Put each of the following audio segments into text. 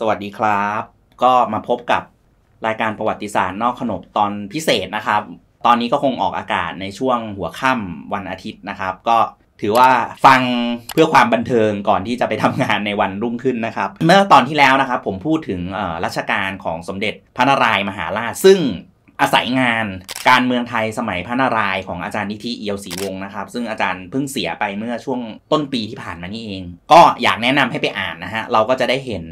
สวัสดีครับ ก็มาพบกับรายการประวัติศาสตร์นอกขนบตอนพิเศษนะครับ ตอนนี้ก็คงออกอากาศในช่วงหัวค่ำวันอาทิตย์นะครับ ก็ถือว่าฟังเพื่อความบันเทิงก่อนที่จะไปทำงานในวันรุ่งขึ้นนะครับ เมื่อตอนที่แล้วนะครับผมพูดถึงรัชกาลของสมเด็จพระนารายมหาราชซึ่งอาศัยงานการเมืองไทยสมัยพระนารายณ์ของอาจารย์นิธิเอียวศรีวงศ์นะครับ ซึ่งอาจารย์เพิ่งเสียไปเมื่อช่วงต้นปีที่ผ่านมานี่เอง ก็อยากแนะนำให้ไปอ่านนะฮะ เราก็จะได้เห็น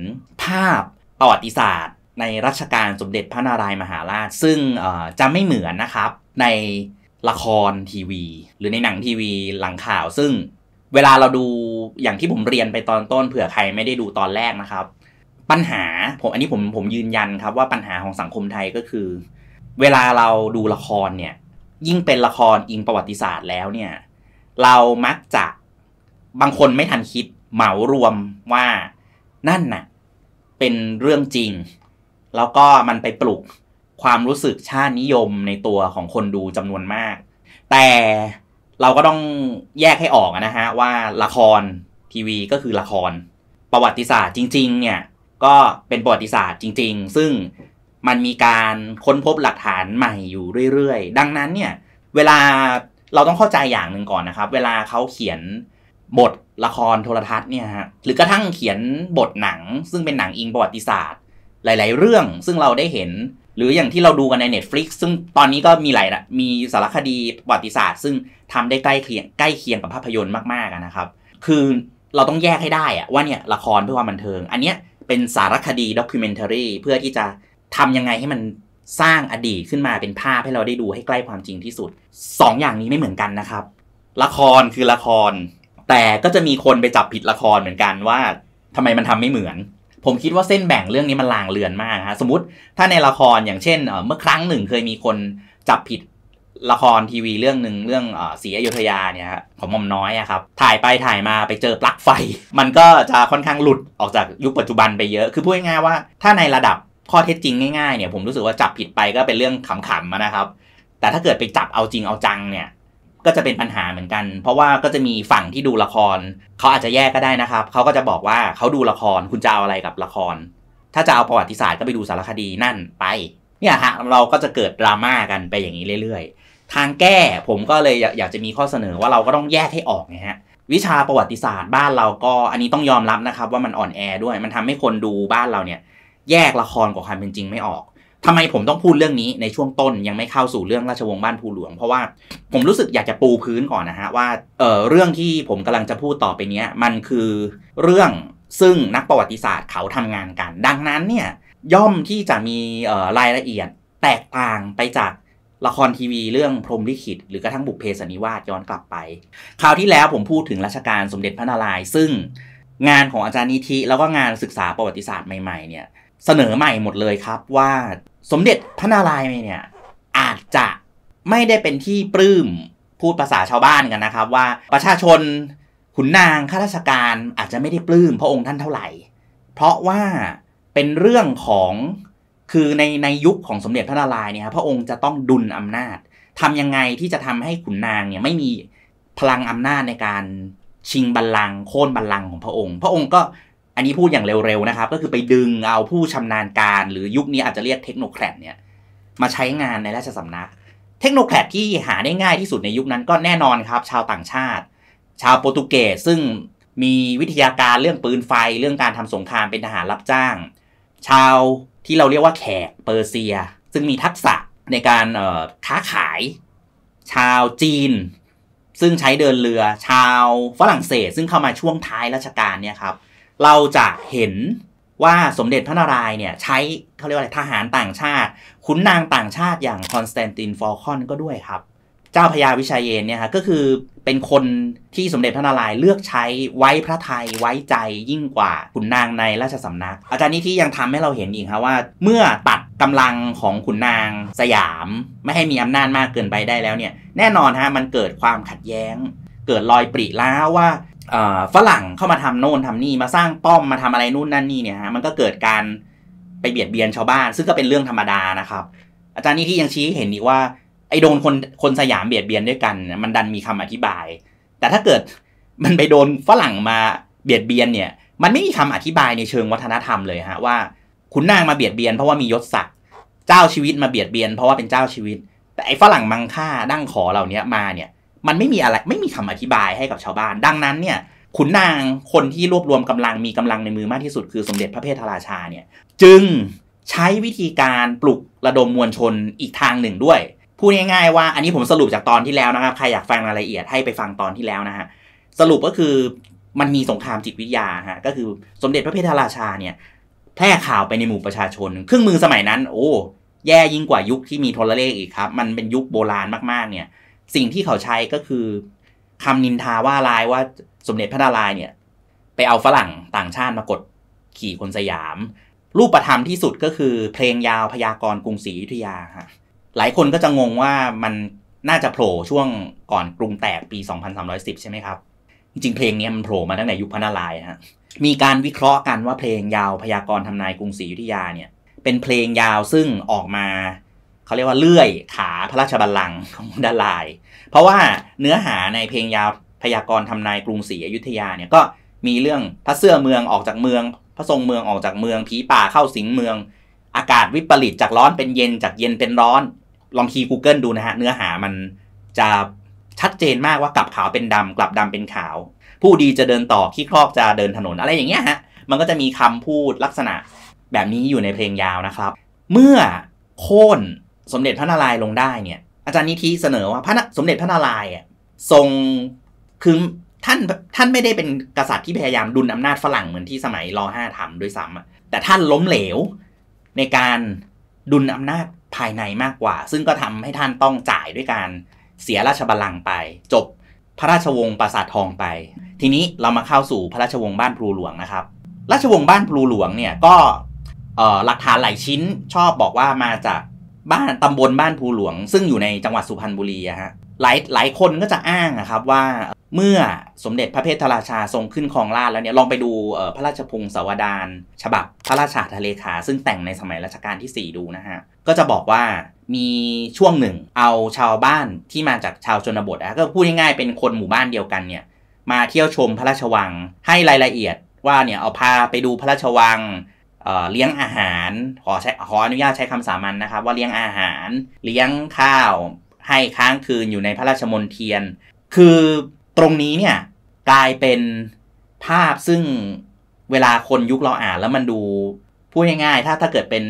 ภาพประวัติศาสตร์ ในรัชกาลสมเด็จพระนารายณ์มหาราชซึ่งจะไม่เหมือนนะครับในละครทีวี หรือในหนังทีวีหลังข่าว ซึ่งเวลาเราดูอย่างที่ผมเรียนไปตอนต้นเผื่อใครไม่ได้ดูตอนแรกนะครับ ปัญหาผมอันนี้ผมผมยืนยันครับว่าปัญหาของสังคมไทยก็คือเวลาเราดูละครเนี่ยยิ่งเป็นละครอิงประวัติศาสตร์แล้วเนี่ย เรามักจะบางคนไม่ทันคิดเหมารวมว่านั่นน่ะเป็นเรื่องจริง แล้วก็มันไปปลุก ความรู้สึกชาตินิยมในตัวของคนดูจำนวนมาก แต่เราก็ต้องแยกให้ออกนะฮะว่าละครทีวีก็คือละครประวัติศาสตร์จริง ๆ เนี่ยก็เป็นประวัติศาสตร์จริงๆ ซึ่งมันมีการค้นพบหลักฐานใหม่อยู่เรื่อยๆ ดังนั้นเนี่ยเวลาเราต้องเข้าใจอย่างหนึ่งก่อนนะครับ เวลาเขาเขียนบทละครโทรทัศน์เนี่ยฮะหรือกระทั่งเขียนบทหนัง ซึ่งเป็นหนังอิงประวัติศาสตร์ หลายๆเรื่องซึ่งเราได้เห็น หรืออย่างที่เราดูกันใน Netflix ซึ่งตอนนี้ก็มีหลายละมีสารคดีประวัติศาสตร์ ซึ่งทำได้ใกล้เคียงใกล้เคียงกับภาพยนตร์มากๆนะครับ คือเราต้องแยกให้ได้อะว่าเนี่ยละครเพื่อความบันเทิงอันเนี้ยเป็นสารคดีด็อกิเมนทอรี่เพื่อที่จะทำยังไงให้มันสร้างอดีตขึ้นมาเป็นภาพให้เราได้ดูให้ใกล้ความจริงที่สุด2ออย่างนี้ไม่เหมือนกันนะครับ ละครคือละคร แต่ก็จะมีคนไปจับผิดละครเหมือนกันว่าทำไมมันทำไม่เหมือน ผมคิดว่าเส้นแบ่งเรื่องนี้มันลางเลือนมากฮะสมมติ ถ้าในละครอย่างเช่น เมื่อครั้งหนึ่งเคยมีคนจับผิดละครทีวีเรื่องหนึ่งเรื่องสีอยุธยาเนี่ยของมอมน้อยอะครับถ่ายไปถ่ายมาไปเจอปลั๊กไฟ มันก็จะค่อนข้างหลุดออกจากยุคปัจจุบันไปเยอะ คือพูดง่ายๆว่า ถ้าในระดับข้อเท็จจริงง่ายๆเนี่ยผมรู้สึกว่าจับผิดไปก็เป็นเรื่องขำๆนะครับ แต่ถ้าเกิดไปจับเอาจริงเอาจังเนี่ยก็จะเป็นปัญหาเหมือนกัน เพราะว่าก็จะมีฝั่งที่ดูละครเขาอาจจะแยกก็ได้นะครับเขาก็จะบอกว่าเขาดูละครคุณจะเอาอะไรกับละคร ถ้าจะเอาประวัติศาสตร์ก็ไปดูสารคดีนั่นไปเนี่ยฮะเราก็จะเกิดดราม่ากันไปอย่างนี้เรื่อย ๆ ทางแก้ผมก็เลยอยากจะมีข้อเสนอว่าเราก็ต้องแยกให้ออกนงฮะวิชาประวัติศาสตร์บ้านเราก็อันนี้ต้องยอมรับนะครับ ว่ามันอ่อนแอด้วยมันทำให้คนดูบ้านเราเนี่ยแยกละคร กับความเป็นจริงไม่ออกทำไมผมต้องพูดเรื่องนี้ในช่วงต้น ยังไม่เข้าสู่เรื่องราชวงศ์บ้านภูหลวง เพราะว่าผมรู้สึกอยากจะปูพื้นก่อนนะฮะว่าเออเรื่องที่ผมกำลังจะพูดต่อไปเนี้ยมันคือเรื่องซึ่งนักประวัติศาสตร์เขาทำงานกัน ดังนั้นเนี่ยย่อมที่จะมีรายละเอียดแตกต่างไปจากละครทีวี เรื่องพรมลิขิต หรือกระทั่งบุพเพสนนิวาสย้อนกลับไปคราวที่แล้วผมพูดถึงรัชกาลสมเด็จพระนารายณ์ซึ่ง งานของอาจารย์นิธิแล้วก็งานศึกษาประวัติศาสตร์ใหม่ๆเนี่ยเสนอใหม่หมดเลยครับว่าสมเด็จพระนารายณ์เนี่ยอาจจะไม่ได้เป็นที่ปลื้มพูดภาษาชาวบ้านกันนะครับ ว่าประชาชนขุนนางข้าราชการอาจจะไม่ได้ปลื้มพระองค์ท่านเท่าไหร่ เพราะว่าเป็นเรื่องของคือในในยุคของสมเด็จพระนารายณ์เนี่ยพระองค์จะต้องดุลอำนาจ ทำยังไงที่จะทำให้ขุนนางเนี่ยไม่มีพลังอำนาจในการชิงบัลลังก์โค่นบัลลังก์ของพระองค์ พระองค์ก็อันนี้พูดอย่างเร็วๆ นะครับ ก็คือไปดึงเอาผู้ชำนาญการหรือยุคนี้อาจจะเรียกเทคโนแครดเนี่ย มาใช้งานในราชสำนัก เทคโนแครดที่หาได้ง่ายที่สุดในยุคนั้นก็แน่นอนครับ ชาวต่างชาติ ชาวโปรตุเกสซึ่งมีวิทยาการเรื่องปืนไฟเรื่องการทำสงครามเป็นทหารรับจ้าง ชาวที่เราเรียกว่าแขกเปอร์เซีย ซึ่งมีทักษะในการค้าขาย ชาวจีน ซึ่งใช้เดินเรือ ชาวฝรั่งเศสซึ่งเข้ามาช่วงท้ายรัชกาลเนี่ยครับเราจะเห็นว่าสมเด็จพระนารายณ์เนี่ยใช้เขาเรียกว่าอะไรทหารต่างชาติ ขุนนางต่างชาติอย่างคอนสแตนตินฟอลคอนก็ด้วยครับ เจ้าพญาวิชัยเยนเนี่ยับก็คือเป็นคนที่สมเด็จพระนารายณ์เลือกใช้ไว้พระไทยไว้ใจยิ่งกว่าขุนนางในราชสำนัก อาจารย์นีที่ยังทำให้เราเห็นอีกครับว่าเมื่อตัดกำลังของขุนนางสยามไม่ให้มีอำนาจมากเกินไปได้แล้วเนี่ยแน่นอนฮะมันเกิดความขัดแย้ง เกิดรอยปริแล้วว่าฝรั่งเข้ามาทำโน่นทำนี่มาสร้างป้อมมาทำอะไรนู่นนั่นนี่เนี่ยฮะมันก็เกิดการไปเบียดเบียนชาวบ้านซึ่งก็เป็นเรื่องธรรมดานะครับ อาจารย์นี่ที่ยังชี้เห็นอีกว่า ไอ้โดนคนคนสยามเบียดเบียนด้วยกันมันดันมีคำอธิบาย แต่ถ้าเกิดมันไปโดนฝรั่งมาเบียดเบียนเนี่ยมันไม่มีคำอธิบายในเชิงวัฒนธรรมเลยฮะว่าขุนนางมาเบียดเบียนเพราะว่ามียศศักดิ์เจ้าชีวิตมาเบียดเบียน เพราะว่าเป็นเจ้าชีวิต แต่ไอ้ฝรั่งมังค่าดั้งขอเหล่านี้มาเนี่ยมันไม่มีอะไรไม่มีคำอธิบายให้กับชาวบ้าน ดังนั้นเนี่ยขุนนางคนที่รวบรวมกำลังมีกำลังในมือมากที่สุดคือ สมเด็จพระเพทราชาเนี่ยจึงใช้วิธีการปลุกระดมมวลชนอีกทางหนึ่งด้วยพูดง่าย ๆว่าอันนี้ผมสรุปจากตอนที่แล้วนะครับใครอยากฟังรายละเอียดให้ไปฟังตอนที่แล้วนะฮะสรุปก็คือมันมีสงครามจิตวิทยาฮะก็คือสมเด็จพระเพทราชาเนี่ยแพร่ข่าวไปในหมู่ประชาชน เครื่องมือสมัยนั้น โอ้แย่ยิ่งกว่ายุคที่มีโทรเลขอีกครับ มันเป็นยุคโบราณมากๆเนี่ยสิ่งที่เขาใช้ก็คือคำนินทาว่าลายว่าสมเด็จพระนารายณ์เนี่ย ไปเอาฝรั่งต่างชาติมากด ขี่คนสยาม รูปประัมที่สุดก็คือ เพลงยาวพยากรกรุงศรีอยุธยาฮะ หลายคนก็จะงงว่ามันน่าจะโผล่ช่วงก่อนกรุงแตกปี 2310 ใช่ไหมครับ จริงเพลงนี้มันโผล่มาตั้งแต่ยุคพระนารายณ์ฮะมีการวิเคราะห์กันว่าเพลงยาวพยากรณ์ทำนายกรุงศรีอยุธยาเนี่ยเป็นเพลงยาวซึ่งออกมาเขาเรียกว่าเลื่อยขาพระราชบัลลังก์ของดาลาย เพราะว่าเนื้อหาในเพลงยาวพยากรณ์ทำนายกรุงศรีอยุธยาเนี่ยก็มีเรื่องพระเสื้อเมืองออกจากเมือง พระทรงเมืองออกจากเมืองผีป่าเข้าสิงเมือง อากาศวิปริต จากร้อนเป็นเย็นจากเย็นเป็นร้อน ลองคีย์ Google ดูนะฮะเนื้อหามันจะชัดเจนมากว่ากลับขาวเป็นดำกลับดำเป็นขาว ผู้ดีจะเดินต่อขี้คลอกจะเดินถนนอะไรอย่างเงี้ยฮะมันก็จะมีคำพูดลักษณะแบบนี้อยู่ในเพลงยาวนะครับ เมื่อโค่นสมเด็จพระนารายณ์ลงได้เนี่ยอาจารย์นิธิเสนอว่าพระสมเด็จพระนารายณ์ทรงคือท่านท่านไม่ได้เป็นกษัตริย์ที่พยายามดุลอำานาจฝรั่งเหมือนที่สมัยรอห้าทำด้วยซ้ำแต่ท่านล้มเหลวในการดุลอำานาจภายในมากกว่า ซึ่งก็ทำให้ท่านต้องจ่ายด้วยการเสียราชบัลลังก์ไปจบพระราชวงศ์ปราสาททองไป ทีนี้เรามาเข้าสู่พระราชวงศ์บ้านพลูหลวงนะครับราชวงศ์บ้านพลูหลวงเนี่ยก็หลักฐานหลายชิ้นชอบบอกว่ามาจากบ้านตำบลบ้านภูหลวง ซึ่งอยู่ในจังหวัดสุพรรณบุรีอะฮะหลายหลายคนก็จะอ้างนะครับว่าเมื่อสมเด็จพระเพทราชาทรงขึ้นครองราชแล้วเนี่ยลองไปดูพระราชพงศาวดารฉบับพระราชาทะเลขา ซึ่งแต่งในสมัยรัชกาลที่ 4 ดูนะฮะก็จะบอกว่ามีช่วงหนึ่งเอาชาวบ้านที่มาจากชาวชนบทนะก็พูดง่ายๆ เป็นคนหมู่บ้านเดียวกันเนี่ยมาเที่ยวชมพระราชวังให้รายละเอียดว่าเนี่ยเอาพาไปดูพระราชวังเลี้ยงอาหารขอใช้ขออนุญาตใช้คำสามัญนนะครับว่าเลี้ยงอาหารเลี้ยงข้าวให้ค้างคืนอยู่ในพระราชมณเทียน คือตรงนี้เนี่ยกลายเป็นภาพซึ่งเวลาคนยุคเราอ่าน แล้วมันดูพูดง่าย ๆ ถ้าถ้าเกิดเป็น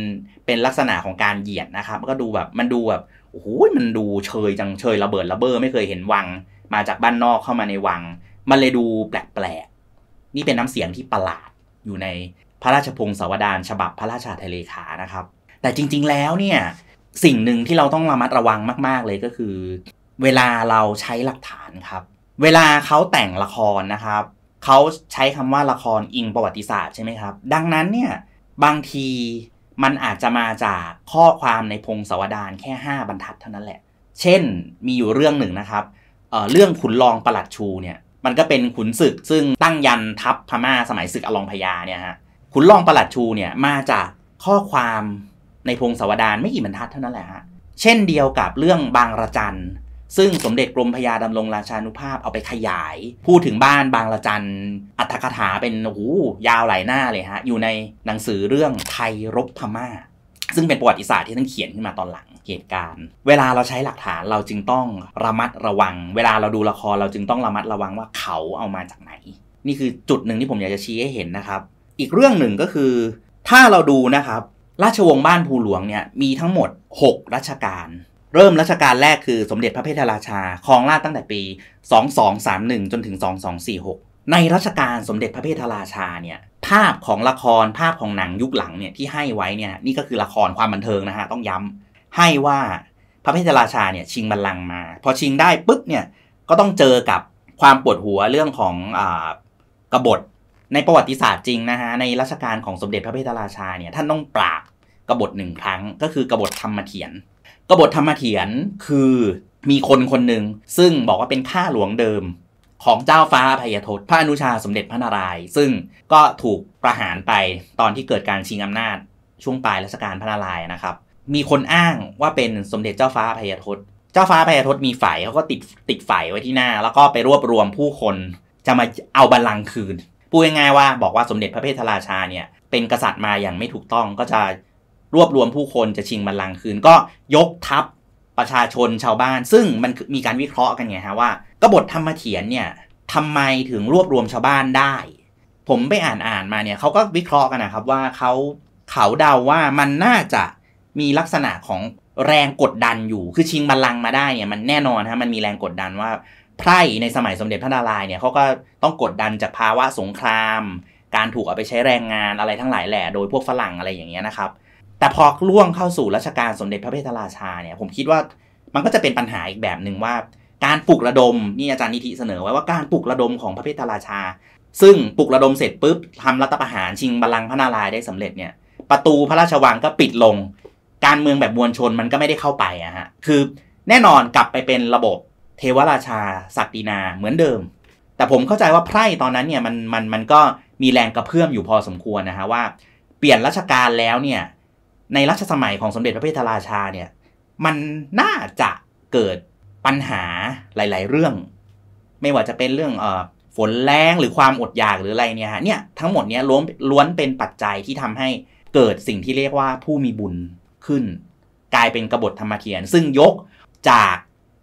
เป็นลักษณะของการเหยียดนะครับ ก็ดูแบบมันดูแบบโอ้ยมันดูเชยจังเชย ระเบิดระเบ้อไม่เคยเห็นวัง มาจากบ้านนอกเข้ามาในวัง มันเลยดูแปลกๆนี่เป็นน้ำเสียงที่ประหลาดอยู่ในพระราชพงศาวดารฉบับพระราชาทเลขานะครับ แต่จริงๆแล้วเนี่ยสิ่งหนึ่งที่เราต้องระมัดระวังมากๆเลยก็คือ เวลาเราใช้หลักฐานครับ เวลาเขาแต่งละครนะครับเขาใช้คำว่าละครอิงประวัติศาสตร์ใช่ไหมครับดังนั้นเนี่ยบางทีมันอาจจะมาจากข้อความในพงศาวดารแค่ 5บรรทัดเท่านั้นแหละ เช่นมีอยู่เรื่องหนึ่งนะครับเเรื่องขุนรองประหลัดชูเนี่ยมันก็เป็นขุนศึกซึ่งตั้งยันทัพพม่าสมัยศึกอลองพญาเนี่ยฮะคุณลองประหลัดชูเนี่ยมาจากข้อความในพงศาวดารไม่กี่บรรทัดเท่านั้นแหละฮะ เช่นเดียวกับเรื่องบางระจันซึ่งสมเด็จกรมพยาดำรงราชานุภาพเอาไปขยาย พูดถึงบ้านบางระจันอัธกถาเป็นโอ้ยาวหลายหน้าเลยฮะอยู่ในหนังสือเรื่องไทยรบพมา่า ซึ่งเป็นประวัติศาสตร์ที่ท่านเขียนขึ้นมาตอนหลังเหตุการณ์ เวลาเราใช้หลักฐานเราจึงต้องระมัดระวัง เวลาเราดูละครเราจึงต้องระมัดระวังว่าเขาเอามาจากไหน นี่คือจุดหนึ่งที่ผมอยากจะชี้ให้เห็นนะครับอีกเรื่องหนึ่งก็คือถ้าเราดูนะครับ ราชวงศ์บ้านภูหลวงเนี่ยมีทั้งหมด 6รัชกาลเริ่มรัชกาลแรกคือสมเด็จพระเพทราชาครองราชตั้งแต่ปี 2231จนถึง 2246 ในรัชกาลสมเด็จพระเพทราชาเนี่ยภาพของละครภาพของหนังยุคหลังเนี่ยที่ให้ไว้เนี่ยนี่ก็คือละครความบันเทิงนะฮะต้องย้ำให้ว่าพระเพทราชาเนี่ยชิงบัลลังก์มาพอชิงได้ปุ๊บเนี่ยก็ต้องเจอกับความปวดหัวเรื่องของอกบฏในประวัติศาสตร์จริงนะฮะในรัชกาลของสมเด็จพระเพทราชาเนี่ยท่านต้องปราบกบฏหนึ่งครั้งก็คือกบฏธรรมเถียนกบฏธรรมเถียนคือมีคนคนหนึ่งซึ่งบอกว่าเป็นข้าหลวงเดิมของเจ้าฟ้าพยาทศ พระอนุชาสมเด็จพระนารายณ์ซึ่งก็ถูกประหารไปตอนที่เกิดการชิงอำนาจช่วงปลายรัชกาลพระนารายณ์นะครับ มีคนอ้างว่าเป็นสมเด็จเจ้าฟ้าพยาทศเจ้าฟ้าพยาทศมีฝ่ายเขาก็ติดติดฝ่ายไว้ที่หน้าแล้วก็ไปรวบรวมผู้คนจะมาเอาบัลลังก์คืนพูดง่ายๆว่าบอกว่าสมเด็จพระเพทราชาเนี่ยเป็นกษัตริย์มาอย่างไม่ถูกต้องก็จะรวบรวมผู้คนจะชิงบัลลังก์คืนก็ยกทัพประชาชนชาวบ้านซึ่งมันมีการวิเคราะห์กันไงฮะว่ากบฏธรรมเถียนเนี่ยทำไมถึงรวบรวมชาวบ้านได้ ผมไปอ่านอ่านมาเนี่ยเขาก็วิเคราะห์กันนะครับว่าเขาเขาเดาว่ามันน่าจะมีลักษณะของแรงกดดันอยู่ คือชิงบัลลังก์มาได้เนี่ยมันแน่นอนฮะมันมีแรงกดดันว่าไพร่ในสมัยสมเด็จพระนารายณ์เนี่ยเขาก็ต้องกดดันจากภาวะสงคราม การถูกเอาไปใช้แรงงานอะไรทั้งหลายแหล่โดยพวกฝรั่งอะไรอย่างเงี้ยนะครับ แต่พอล่วงเข้าสู่ รัชกาลสมเด็จพระเพทราชาเนี่ยผมคิดว่ามันก็จะเป็นปัญหาอีกแบบหนึ่งว่า การปลุกระดม นี่อาจารย์นิธิเสนอไว้ว่าการปลุกระดมของพระเพทราชา ซึ่งปลุกระดมเสร็จปุ๊บทำรัฐประหารชิงบัลลังก์พระนารายณ์ได้สำเร็จเนี่ยประตูพระราชวังก็ปิดลง การเมืองแบบมวลชนมันก็ไม่ได้เข้าไปอะฮะคือแน่นอนกลับไปเป็นระบบเทวราชา ศักดินา เหมือนเดิม แต่ผมเข้าใจว่าไพร่ตอนนั้นเนี่ยมันมันมันก็มีแรงกระเพื่อมอยู่พอสมควรนะฮะว่า เปลี่ยนรัชกาลแล้วเนี่ยในรัชสมัยของสมเด็จพระเิทราชาเนี่ยมันน่าจะเกิดปัญหาหลายๆ เรื่อง ไม่ว่าจะเป็นเรื่องเอ่อฝนแรงหรือความอดอยากหรืออะไรเนี่ยฮะเนี่ยทั้งหมดเนี่ยล้วนล้วนเป็นปัจจัยที่ทำให้เกิดสิ่งที่เรียกว่าผู้มีบุญขึ้น กลายเป็นกบฏธรรมเทียนซึ่งยกจาก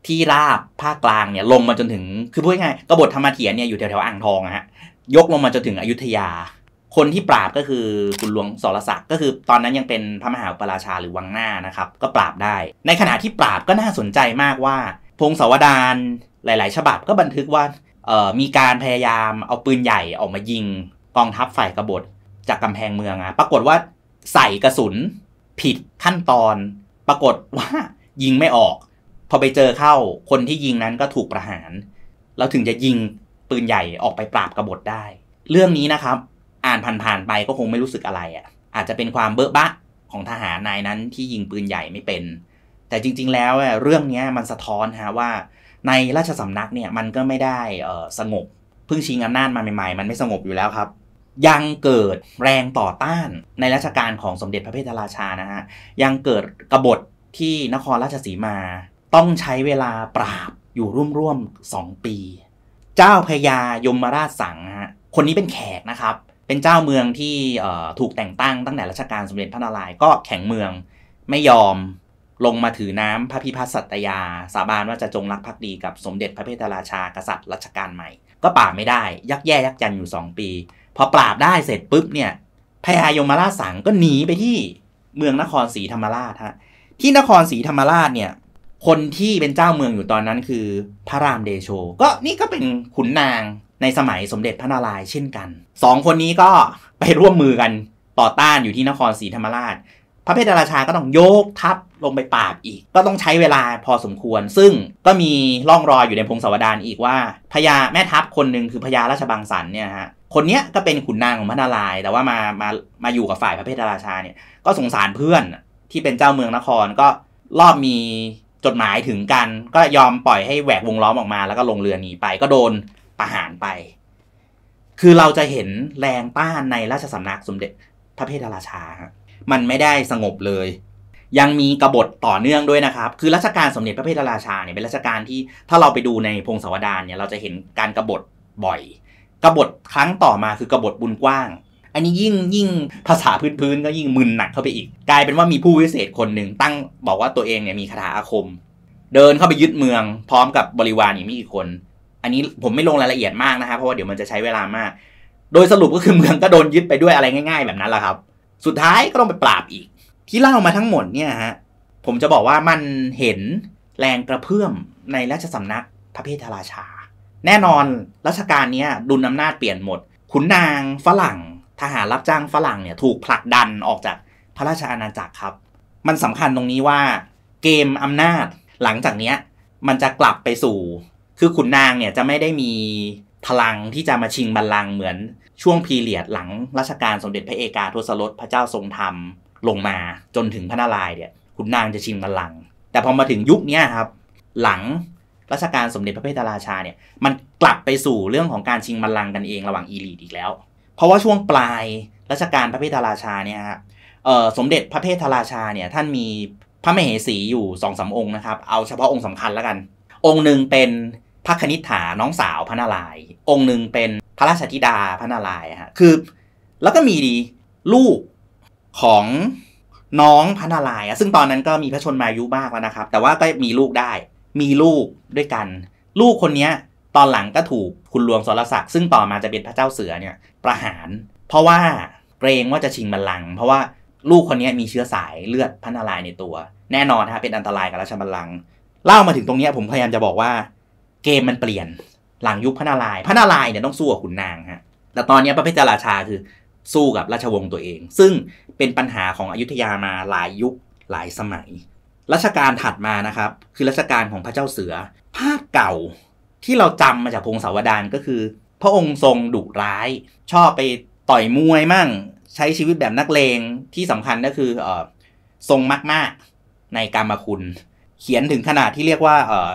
ที่ราบภาคกลางเนี่ยลงมาจนถึงคือพูดง่ายกบฏธรรมเถียนเนี่ยอยู่แถว ๆ อ่างทองฮะยกลงมาจนถึงอยุธยา คนที่ปราบก็คือ คุณหลวงสรศักดิ์ก็คือ ตอนนั้นยังเป็นพระมหาปราชาหรือ วังหน้านะครับ ก็ปราบได้ ในขณะที่ปราบก็น่าสนใจมากว่า พงศาวดารหลาย ๆ ฉบับก็บันทึกว่ามีการพยายามเอาปืนใหญ่ออกมายิง กองทัพฝ่ายกบฏจากกำแพงเมืองอะปรากฏว่าใส่กระสุนผิดขั้นตอน ปรากฏว่ายิงไม่ออกพอไปเจอเข้าคนที่ยิงนั้นก็ถูกประหารแล้วถึงจะยิงปืนใหญ่ออกไปปราบกบฏได้ เรื่องนี้นะครับอ่านผ่านๆไปก็คงไม่รู้สึกอะไรอะ่ะอาจจะเป็นความเบอะบะของทหารนายนั้นที่ยิงปืนใหญ่ไม่เป็น แต่จริงๆแล้วเรื่องนี้มันสะท้อนฮะว่า ในราชสำนักเนี่ยมันก็ไม่ได้สงบเพิ่งชิงอำนาจมาใหม่ๆมันไม่สงบอยู่แล้วครับ ยังเกิดแรงต่อต้านในราชการของสมเด็จพระเพทราชานะฮะยังเกิดกบฏที่นครราชสีมาต้องใช้เวลาปราบ อยู่ร่วมๆสองปี เจ้าพญายมราชสังฮะคนนี้เป็นแขกนะครับ เป็นเจ้าเมืองที่ถูกแต่งตั้งตั้งแต่รัชกาลสมเด็จพระนารายณ์ก็แข็งเมืองไม่ยอมลงมาถือน้ำพระพิพัฒน์สัตยา สาบานว่าจะจงรักภักดีกับสมเด็จพระเพทราชากษัตริย์รัชกาลใหม่ก็ปราบไม่ได้ ยักแย่ยักยันอยู่ 2 ปี พอปราบได้เสร็จปุ๊บเนี่ยพญายมราชสังก็หนีไปที่เมืองนครศรีธรรมราชฮะที่นครศรีธรรมราชเนี่ยคนที่เป็นเจ้าเมืองอยู่ตอนนั้นคือพระรามเดโชก็นี่ก็เป็นขุนนางในสมัยสมเด็จพระนารายณ์เช่นกัน สองคนนี้ก็ไปร่วมมือกันต่อต้านอยู่ที่นครศรีธรรมราช พระเพทราชาก็ต้องโยกทัพลงไปปราบอีก ก็ต้องใช้เวลาพอสมควร ซึ่งก็มีร่องรอยอยู่ในพงศาวดารอีกว่าพญาแม่ทัพคนหนึ่งคือพญาราชบังสันเนี่ยฮะคนเนี้ยก็เป็นขุนนางของพระนารายณ์แต่ว่ามามามาอยู่กับฝ่ายพระเพทราชาเนี่ย ก็สงสารเพื่อนที่เป็นเจ้าเมืองนครก็รอบมีจดหมายถึงกันก็ยอมปล่อยให้แหวกวงล้อมออกมาแล้วก็ลงเรือหนีไปก็โดนประหารไป คือเราจะเห็นแรงต้านในราชสำนักสมเด็จพระเพทราชามันไม่ได้สงบเลย ยังมีกบฏต่อเนื่องด้วยนะครับ คือราชการสมเด็จพระเพทราชาเนี่ยเป็นราชการที่ถ้าเราไปดูในพงศาวดารเนี่ยเราจะเห็นการกรบฏบ่อยกบฏครั้งต่อมาคือกบฏบุญกว้างอันนี้ยิ่งยิ่งภาษาพื้นๆก็ยิ่งมึนหนักเข้าไปอีก กลายเป็นว่ามีผู้วิเศษคนหนึ่งตั้งบอกว่าตัวเองเนี่ยมีคาถาอาคม เดินเข้าไปยึดเมือง พร้อมกับบริวารอีกไม่กี่คน อันนี้ผมไม่ลงรายละเอียดมากนะครับเพราะว่าเดี๋ยวมันจะใช้เวลามาก โดยสรุปก็คือเมืองก็โดนยึดไปด้วยอะไรง่ายๆ แบบนั้นแหละครับ สุดท้ายก็ต้องไปปราบอีก ที่เล่ามาทั้งหมดเนี่ยฮะผมจะบอกว่ามันเห็นแรงกระเพื่อมในราชสำนักพระเพทราชา แน่นอนรัชกาลนี้ดุลอำนาจเปลี่ยนหมด ขุนนางฝรั่งทหารรับจ้างฝรั่งเนี่ยถูกผลักดันออกจากพระราชอาณาจักรครับ มันสำคัญตรงนี้ว่าเกมอำนาจหลังจากเนี้ยมันจะกลับไปสู่ คือขุนนางเนี่ยจะไม่ได้มีพลังที่จะมาชิงบัลลังก์เหมือน ช่วงพีเรียดหลังรัชกาลสมเด็จพระเอกาทศรสพระเจ้าทรงธรรมลงมาจนถึงพระนารายณ์เนี่ยขุนนางจะชิงบัลลังก์แต่พอมาถึงยุคนี้ครับหลังรัชกาลสมเด็จพระเพทราชาเนี่ยมันกลับไปสู่เรื่องของการชิงบัลลังก์กันเองระหว่างอีลีดอีกแล้วเพราะว่าช่วงปลายรัชกาลพระพิทราชาเนี่ยฮะสมเด็จพระเพทราชาเนี่ยท่านมีพระมเหสีอยู่สองสาองค์นะครับ เอาเฉพาะองค์สำคัญแล้วกัน องค์หนึ่งเป็นพระคณิษฐา น้องสาวพระนาราย องค์หนึ่งเป็นพระราชธิดาพระนารายฮะคือแล้วก็มีดีลูกของน้องพระนาราย ซึ่งตอนนั้นก็มีพระชนมายุมากแล้วนะครับ แต่ว่าก็มีลูกได้มีลูกด้วยกัน ลูกคนนี้ตอนหลังก็ถูกคุณหลวงสรศักดิ์ ซึ่งต่อมาจะเป็นพระเจ้าเสือเนี่ยประหาร เพราะว่า เกรงว่าจะชิงบัลลังก์เพราะว่าลูกคนนี้มีเชื้อสายเลือดพระนาลายในตัว แน่นอนฮะเป็นอันตรายกับราชบัลลังก์เล่ามาถึงตรงนี้ผมพยายามจะบอกว่าเกมมันเปลี่ยนหลังยุคพระนาลายณ์พระนาลายเนี่ยต้องสู้กับขุนนางฮะแต่ตอนนี้พระเพชรราชาคือสู้กับราชวงศ์ตัวเอง ซึ่งเป็นปัญหาของอยุธยามาหลายยุคหลายสมัยรัชกาลถัดมานะครับ คือรัชกาลของพระเจ้าเสือ ภาพเก่า ที่เราจำมาจากพงศาวดารก็คือพระองค์ทรงดุร้าย ชอบไปต่อยมวยมั่งใช้ชีวิตแบบนักเลง ที่สำคัญก็คือเออทรงมากๆในกรรมคุณเขียนถึงขนาดที่เรียกว่าเออ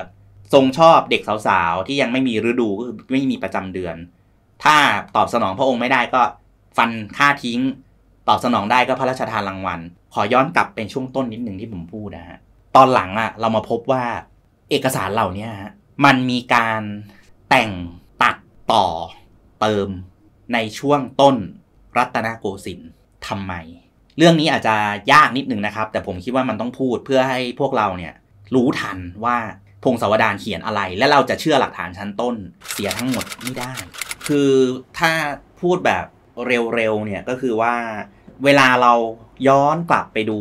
ทรงชอบเด็กสาวๆ ที่ยังไม่มีฤดูก็คือไม่มีประจำเดือน ถ้าตอบสนองพระองค์ไม่ได้ก็ฟันฆ่าทิ้ง ตอบสนองได้ก็พระราชทานรางวัล ขอย้อนกลับเป็นช่วงต้นนิดหนึ่งที่ผมพูดนะฮะตอนหลังอะะเรามาพบว่าเอกสารเหล่านี้มันมีการแต่งต่อเติมในช่วงต้นรัตนโกสินทร์ทำไม เรื่องนี้อาจจะยากนิดนึงนะครับ แต่ผมคิดว่ามันต้องพูดเพื่อให้พวกเราเนี่ยรู้ทันว่าพงศาวดารเขียนอะไร และเราจะเชื่อหลักฐานชั้นต้นเสียทั้งหมดไม่ได้ คือถ้าพูดแบบเร็วๆ เนี่ย ก็คือว่าเวลาเราย้อนกลับไปดู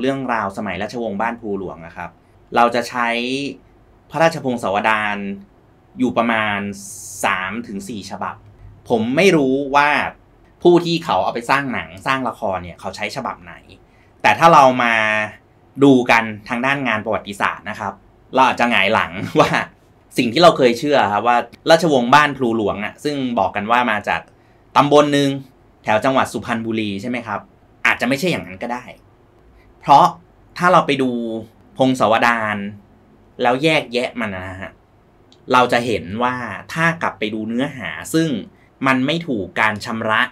เรื่องราวสมัยราชวงศ์บ้านภูหลวงนะครับ เราจะใช้พระราชพงศาวดารอยู่ประมาณ 3-4 ฉบับ ผมไม่รู้ว่าผู้ที่เขาเอาไปสร้างหนังสร้างละครเนี่ยเขาใช้ฉบับไหน แต่ถ้าเรามาดูกันทางด้านงานประวัติศาสตร์นะครับ เราอาจจะหงายหลังว่าสิ่งที่เราเคยเชื่อครับว่า ราชวงศ์บ้านพลูหลวงอะ่ะ ซึ่งบอกกันว่ามาจากตำบลหนึ่งแถวจังหวัดสุพรรณบุรีใช่ไหมครับอาจจะไม่ใช่อย่างนั้นก็ได้ เพราะถ้าเราไปดูพงศาวดารแล้วแยกแยะมันนะฮะเราจะเห็นว่าถ้ากลับไปดูเนื้อหาซึ่งมันไม่ถูกการชำระ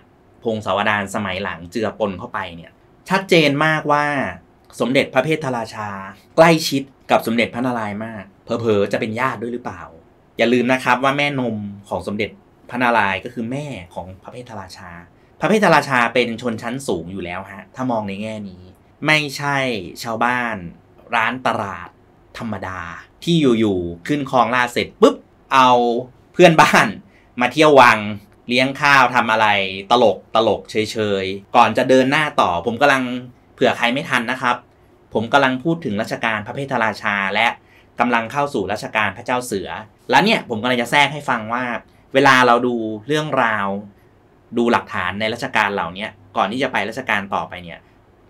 พงศาวดารสมัยหลังเจือปนเข้าไปเนี่ยชัดเจนมากว่า สมเด็จพระเพทราชาใกล้ชิดกับสมเด็จพระนารายณ์มาก เพอเพอจะเป็นญาติด้วยหรือเปล่า อย่าลืมนะครับว่าแม่นมของสมเด็จพระนารายณ์ก็คือแม่ของพระเพทราชา พระเพทราชาเป็นชนชั้นสูงอยู่แล้วฮะถ้ามองในแง่นี้ ไม่ใช่ชาวบ้าน ร้านตลาดธรรมดาที่อยู่ๆขึ้นคลองลาเสร็จปุ๊บ เอาเพื่อนบ้าน มาเที่ยววังเลี้ยงข้าวทำอะไร ตลกตลกเฉยๆ ก่อนจะเดินหน้าต่อ ผมกำลังเผื่อใครไม่ทันนะครับ ผมกำลังพูดถึงรัชกาลพระเพทราชา และกำลังเข้าสู่รัชกาลพระเจ้าเสือ แล้วเนี่ยผมกำลังจะแทรกให้ฟังว่า เวลาเราดูเรื่องราว ดูหลักฐานในรัชกาลเหล่านี้ก่อนที่จะไปรัชกาลต่อไปเนี่ย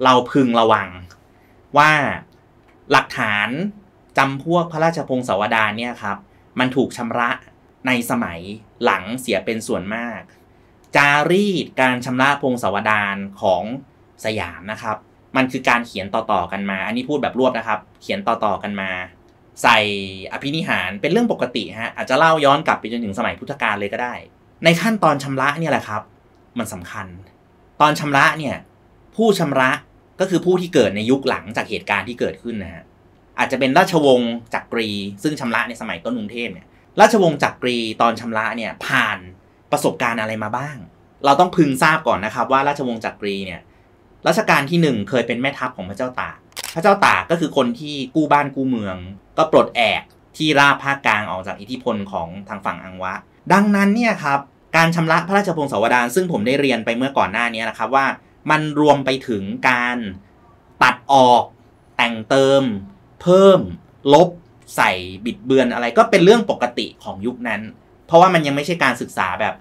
เราพึงระวังว่าหลักฐานจำพวกพระราชพงศาวดารเนี่ยครับมันถูกชำระในสมัยหลังเสียเป็นส่วนมาก จารีตการชำระพงศาวดารของสยามนะครับ มันคือการเขียนต่อๆกันมา อันนี้พูดแบบรวบนะครับ เขียนต่อๆกันมา ใส่อภินิหารเป็นเรื่องปกติฮะอาจจะเล่าย้อนกลับไปจนถึงสมัยพุทธกาลเลยก็ได้ ในขั้นตอนชำระเนี่ยแหละครับ มันสำคัญ ตอนชำระเนี่ยผู้ชำระก็คือผู้ที่เกิดในยุคหลังจากเหตุการณ์ที่เกิดขึ้นนะฮะอาจจะเป็นราชวงศ์จักรี ซึ่งชำระในสมัยต้นกรุงเทพเนี่ยราชวงศ์จักรีตอนชำระเนี่ยผ่านประสบการณ์อะไรมาบ้าง เราต้องพึงทราบก่อนนะครับ ว่าราชวงศ์จักรีเนี่ยรัชกาลที่1เคยเป็นแม่ทัพของพระเจ้าตากพระเจ้าตากก็คือคนที่กู้บ้านกู้เมือง ก็ปลดแอกที่ราบภาคกลางออกจากอิทธิพลของทางฝั่งอังวะ ดังนั้นเนี่ยครับการชำระพระราชพงศาวดารซึ่งผมได้เรียนไปเมื่อก่อนหน้านี้นะครับว่ามันรวมไปถึงการตัดออกแต่งเติมเพิ่มลบใส่บิดเบือนอะไรก็เป็นเรื่องปกติของยุคนั้น เพราะว่ามันยังไม่ใช่การศึกษาแบบ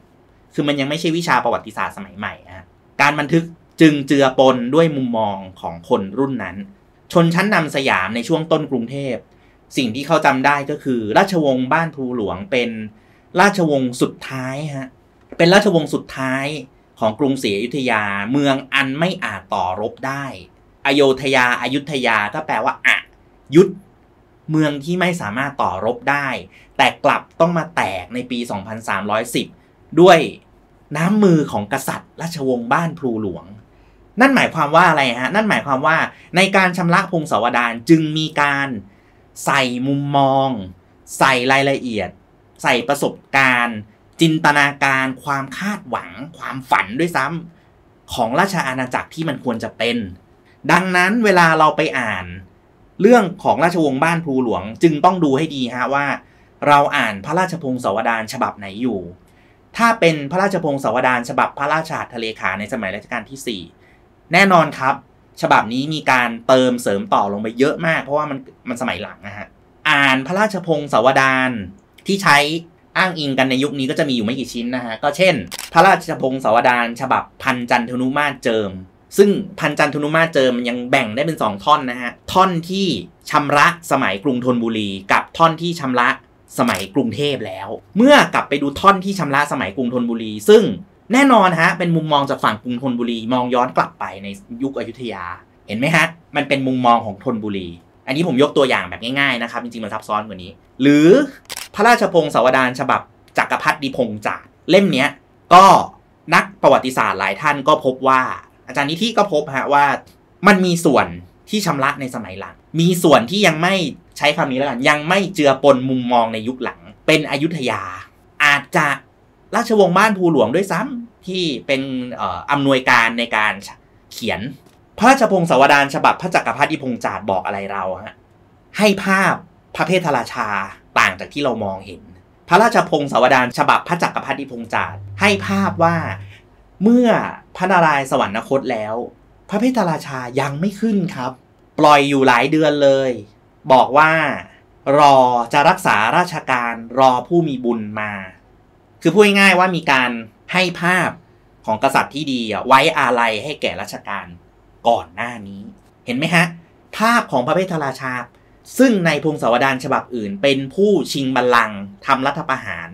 คือมันยังไม่ใช่วิชาประวัติศาสตร์สมัยใหม่อะการบันทึกจึงเจือปนด้วยมุมมองของคนรุ่นนั้น ชนชั้นนำสยามในช่วงต้นกรุงเทพ สิ่งที่เขาจำได้ก็คือราชวงศ์บ้านทูหลวงเป็น ราชวงศ์สุดท้ายฮะ เป็นราชวงศ์สุดท้าย ของกรุงศรีอยุธยา เมืองอันไม่อาจต่อรบได้ อโยธยาอายุธยา ก็แปลว่าอะยุทธเมืองที่ไม่สามารถต่อรบได้ แต่กลับต้องมาแตกในปี 2310 ด้วยน้ำมือของกษัตริย์ราชวงศ์บ้านพลูหลวง นั่นหมายความว่าอะไรฮะนั่นหมายความว่าในการชำระพงศาวดารจึงมีการใส่มุมมอง ใส่รายละเอียด ใส่ประสบการณ์ จินตนาการ ความคาดหวัง ความฝันด้วยซ้ำของราชอาณาจักรที่มันควรจะเป็น ดังนั้นเวลาเราไปอ่านเรื่องของราชวงศ์บ้านพลูหลวงจึงต้องดูให้ดีฮะว่า เราอ่านพระราชพงศาวดารฉบับไหนอยู่ ถ้าเป็นพระราชพงศาวดารฉบับพระราชาทะเลขาในสมัยรัชกาลที่ 4 แน่นอนครับฉบับนี้มีการเติมเสริมต่อลงไปเยอะมาก เพราะว่ามันมันสมัยหลังนะฮะอ่านพระราชพงศาวดารที่ใช้อ้างอิงกันในยุคนี้ก็จะมีอยู่ไม่กี่ชิ้นนะฮะก็เช่น พระราชพงศาวดารฉบับพันจันทนุมาตรเจิมซึ่งพันจันทนุมาเจอมันยังแบ่งได้เป็น2ท่อนนะฮะท่อนที่ชำระสมัยกรุงธนบุรีกับท่อนที่ชำระสมัยกรุงเทพแล้ว เมื่อกลับไปดูท่อนที่ชำระสมัยกรุงธนบุรี ซึ่งแน่นอนฮะเป็นมุมมองจากฝั่งกรุงธนบุรี มองย้อนกลับไปในยุคอยุธยา เห็นไหมฮะ มันเป็นมุมมองของธนบุรี อันนี้ผมยกตัวอย่างแบบง่ายๆนะครับจริงๆมันซับซ้อนกว่านี้ หรือพระราชพงศาวดารฉบับ จักรพรรดิพงศ์จาดเล่มเนี้ยก็นักประวัติศาสตร์หลายท่านก็พบว่าอาจารย์นิธิก็พบฮะว่ามันมีส่วนที่ชำระในสมัยหลัง มีส่วนที่ยังไม่ใช้คำนี้แล้วกัน ยังไม่เจือปนมุมมองในยุคหลัง เป็นอยุธยา อาจจะราชวงศ์บ้านภูหลวงด้วยซ้ำที่เป็นอำนวยการในการเขียนพระราชพงศาวดารฉบับ พระจักรพรรดิพงศ์จาดบอกอะไรเราฮะให้ภาพพระเพทราชาต่างจากที่เรามองเห็น พระราชพงศาวดารฉบับพระจักรพรรดิพงศ์จาดให้ภาพว่าเมื่อพระนารายณ์สวรรคตแล้ว พระพิทราชายังไม่ขึ้นครับ ปล่อยอยู่หลายเดือนเลย บอกว่า รอจะรักษาราชการรอผู้มีบุญมา คือพูดง่ายๆว่ามีการให้ภาพของกษัตริย์ที่ดีไว้อาลัยให้แก่ราชการ ก่อนหน้านี้ เห็นไหมฮะภาพของพระเพทราชา ซึ่งในพงศาวดารฉบับอื่นเป็นผู้ชิงบัลลังก์ทำรัฐประหาร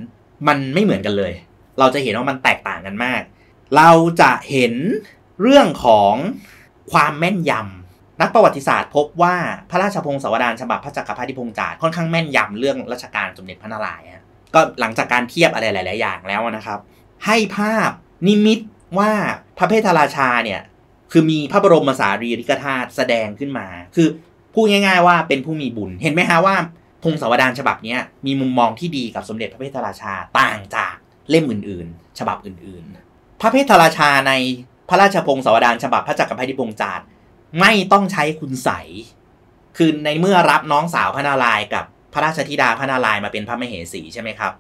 มันไม่เหมือนกันเลย เราจะเห็นว่ามันแตกต่างกันมากเราจะเห็นเรื่องของความแม่นยำ นักประวัติศาสตร์ พบว่าพระราชพงศาวดารฉบับพระจักรพรรดิพงศ์จาดค่อนข้างแม่นยำ เรื่องรัชกาลสมเด็จพระนารายณ์ก็หลังจากการเทียบอะไรหลายๆอย่างแล้วนะครับ ให้ภาพนิมิตว่าพระเพทราชาเนี่ย คือมีพระบรมสารีริกธาตุแสดงขึ้นมา คือ พูดง่ายๆ ว่าเป็นผู้มีบุญ เห็นไหมฮะว่าพงศาวดารฉบับนี้มีมุมมองที่ดีกับสมเด็จพระเพทราชาต่างจากเล่มอื่น ๆ ฉบับอื่น ๆพระเพทราชาในพระราชพงศาวดารฉบับ พระจักรพรรดิพงจารไม่ต้องใช้คุณใสคือในเมื่อรับน้องสาวพระนารายกับพระราชธิดาพระนารายมาเป็นพระมเหสีใช่ไหมครับ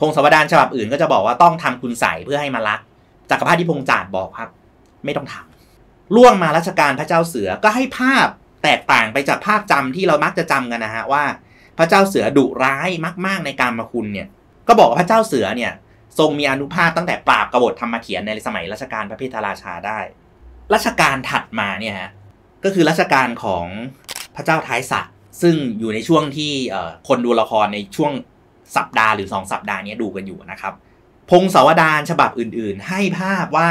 พงศาวดารฉบับอื่นก็จะบอกว่าต้องทำคุณใสเพื่อให้มารักจักรพรรดิพงจารบอกครับ ไม่ต้องทำล่วงมาราชการพระเจ้าเสือก็ให้ภาพแตกต่างไปจากภาพจำที่เรามักจะจำกันนะฮะว่าพระเจ้าเสือดุร้ายมาก ๆ ในการมาคุณเนี่ย ก็บอกว่าพระเจ้าเสือเนี่ยทรงมีอนุภาพตั้งแต่ปราบกบฏธรรมเถียน ในสมัยรัชกาลพระพิทราชาได้ รัชกาลถัดมาเนี่ยฮะ ก็คือรัชกาลของพระเจ้าท้ายสักซึ่งอยู่ในช่วงที่คนดูละครในช่วงสัปดาห์หรือสองสัปดาห์นี้ดูกันอยู่นะครับ พงศาวดารฉบับอื่นๆ ให้ภาพว่า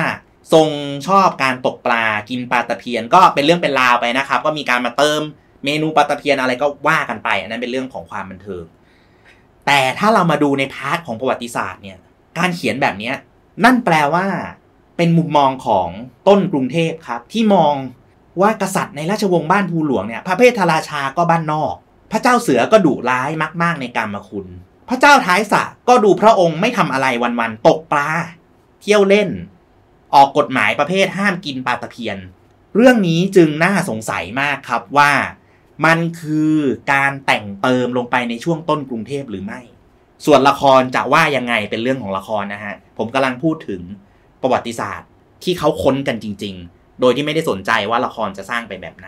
ทรงชอบการตกปลากินปลาตะเพียนก็เป็นเรื่องเป็นราวไปนะครับก็มีการมาเติมเมนูปลาตะเพียนอะไรก็ว่ากันไป อันนั้นเป็นเรื่องของความบันเทิง แต่ถ้าเรามาดูในพาร์ทของประวัติศาสตร์เนี่ยการเขียนแบบนี้นั่นแปลว่า เป็นมุมมองของต้นกรุงเทพครับ ที่มองว่ากษัตริย์ในราชวงศ์บ้านภูหลวงเนี่ยพระเพทราชาก็บ้านนอก พระเจ้าเสือก็ดุร้ายมากๆในการมาคุณ พระเจ้าท้ายสะก็ดูพระองค์ไม่ทำอะไรวันๆ ตกปลาเที่ยวเล่น ออกกฎหมายประเภทห้ามกินปลาตะเพียน เรื่องนี้จึงน่าสงสัยมากครับว่า มันคือการแต่งเติมลงไปในช่วงต้นกรุงเทพหรือไม่ส่วนละครจะว่ายังไงเป็นเรื่องของละครนะฮะ ผมกำลังพูดถึงประวัติศาสตร์ ที่เขาค้นกันจริง ๆ โดยที่ไม่ได้สนใจว่าละครจะสร้างไปแบบไหน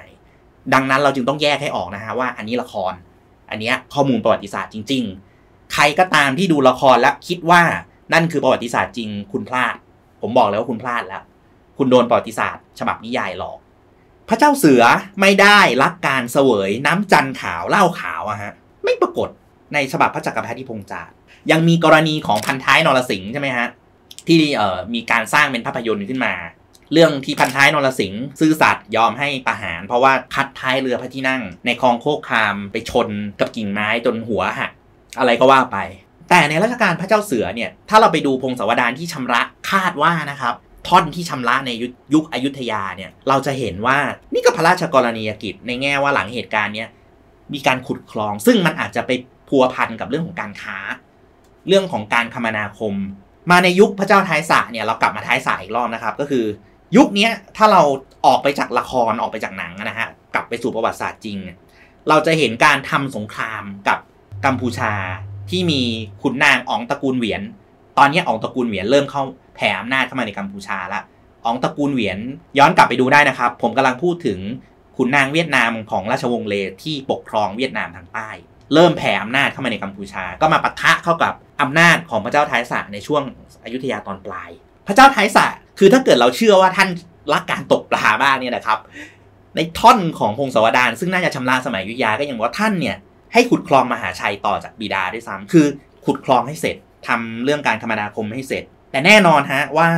ดังนั้นเราจึงต้องแยกให้ออกนะฮะว่าอันนี้ละคร อันนี้ข้อมูลประวัติศาสตร์จริง ๆ ใครก็ตามที่ดูละครและคิดว่านั่นคือประวัติศาสตร์จริง คุณพลาด ผมบอกแล้วว่าคุณพลาดแล้วคุณโดนประวัติศาสตร์ ฉบับนิยายหลอกพระเจ้าเสือไม่ได้รักการเสวยน้ำจันขาวเหล้าขาวอะฮะไม่ปรากฏในฉบับพระจักรพรรดิพงษ์จารยังมีกรณีของพันท้ายนรสิงห์ใช่ไหมฮะ ที่มีการสร้างเป็นภาพยนตร์ขึ้นมา เรื่องที่พันท้ายนรสิงห์ซื่อสัตย์ยอมให้ประหาร เพราะว่าพัดท้ายเรือพระที่นั่ง ในคลองโคกคามไปชนกับกิ่งไม้จนหัวหักอะไรก็ว่าไป แต่ในรัชกาลพระเจ้าเสือเนี่ยถ้าเราไปดู พงศาวดารที่ชำระคาดว่านะครับท่อนที่ชำระในยุคอยุธยาเนี่ยเราจะเห็นว่านี่ก็พระราชกรณียกิจ ในแง่ว่าหลังเหตุการณ์เนี่ยมีการขุดคลอง ซึ่งมันอาจจะไปพัวพันกับเรื่องของการค้า เรื่องของการคมนาคม มาในยุคพระเจ้าท้ายสาเนี่ยเรากลับมาท้ายสะอีกรอบนะครับ ก็คือยุคนี้ถ้าเราออกไปจากละครออกไปจากหนังนะฮะ กลับไปสู่ประวัติศาสตร์จริง เราจะเห็นการทำสงครามกับกัมพูชาที่มีขุนนางอองตระกูลเหวียน ตอนนี้อองตระกูลเหวียนเริ่มเข้าแผ่อำนาจเข้ามาในกัมพูชาละอองตระกูลเหวียน ย้อนกลับไปดูได้นะครับ ผมกำลังพูดถึงขุนนางเวียดนามของราชวงศ์เลที่ปกครองเวียดนามทางใต้เริ่มแผ่อำนาจเข้ามาในกัมพูชา ก็มาปะทะเข้ากับอำนาจของพระเจ้าท้ายสระในช่วงอยุธยาตอนปลาย พระเจ้าท้ายสระ คือถ้าเกิดเราเชื่อว่าท่านรักการตกปลาบ้างเนี่ยนะครับ ในท่อนของพงศาวดารซึ่งน่าจะชำระสมัยยุธยาก็ยังว่าท่านเนี่ยให้ขุดคลองมหาชัยต่อจากบิดาด้วยซ้ำ คือขุดคลองให้เสร็จ ทำเรื่องการคมนาคมให้เสร็จ แต่แน่นอนฮะว่า